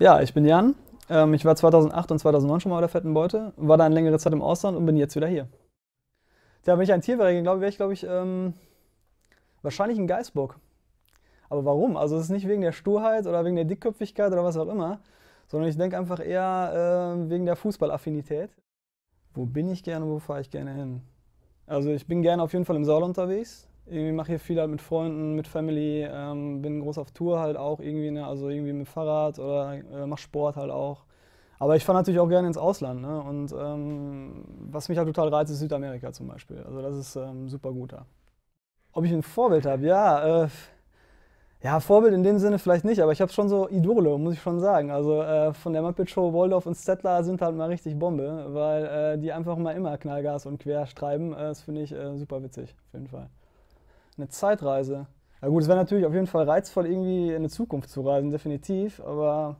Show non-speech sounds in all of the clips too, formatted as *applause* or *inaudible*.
Ja, ich bin Jan. Ähm, ich war 2008 und 2009 schon mal bei der Fetten Beute, war dann längere Zeit im Ausland und bin jetzt wieder hier. Tja, wenn ich ein Tier wäre, glaube ich, glaube ich, ähm, wahrscheinlich ein Geißbock. Aber warum? Also es ist nicht wegen der Sturheit oder wegen der Dickköpfigkeit oder was auch immer, sondern ich denke einfach eher äh, wegen der Fußballaffinität. Wo bin ich gerne, wo fahre ich gerne hin? Also ich bin gerne auf jeden Fall im Saal unterwegs irgendwie mache hier viel halt mit Freunden, mit Family, ähm, bin groß auf Tour halt auch irgendwie, ne, also irgendwie mit Fahrrad oder äh, mache Sport halt auch. Aber ich fahre natürlich auch gerne ins Ausland. Ne? Und ähm, was mich halt total reizt, ist Südamerika zum Beispiel. Also das ist ähm, super gut da. Ob ich ein Vorbild habe? Ja, äh, ja, Vorbild in dem Sinne vielleicht nicht, aber ich habe schon so Idole, muss ich schon sagen. Also äh, von der Muppet Show, Waldorf und Settler sind halt mal richtig Bombe, weil äh, die einfach mal immer Knallgas und quer streiben. Äh, das finde ich äh, super witzig, auf jeden Fall. Eine Zeitreise. Na gut, es wäre natürlich auf jeden Fall reizvoll, irgendwie in eine Zukunft zu reisen, definitiv. Aber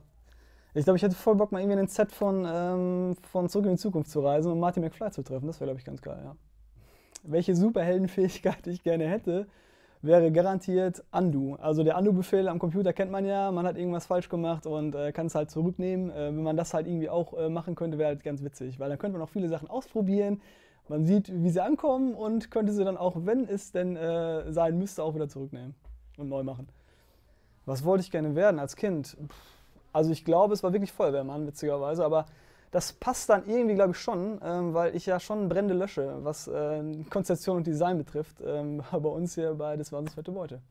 ich glaube, ich hätte voll Bock, mal irgendwie in den Set von, ähm, von Zurück in die Zukunft zu reisen und Martin McFly zu treffen. Das wäre, glaube ich, ganz geil, ja. Welche Superheldenfähigkeit *laughs* ich gerne hätte, wäre garantiert Undo. Also der Undo-Befehl am Computer kennt man ja, man hat irgendwas falsch gemacht und äh, kann es halt zurücknehmen. Äh, wenn man das halt irgendwie auch äh, machen könnte, wäre halt ganz witzig, weil dann könnte man auch viele Sachen ausprobieren man sieht, wie sie ankommen und könnte sie dann auch, wenn es denn äh, sein müsste, auch wieder zurücknehmen und neu machen. Was wollte ich gerne werden als Kind? also ich glaube, es war wirklich Feuerwehrmann, witzigerweise, aber das passt dann irgendwie, glaube ich, schon, ähm, weil ich ja schon Brände lösche, was äh, Konzeption und Design betrifft, ähm, *laughs* bei uns hier bei Das war fette Beute.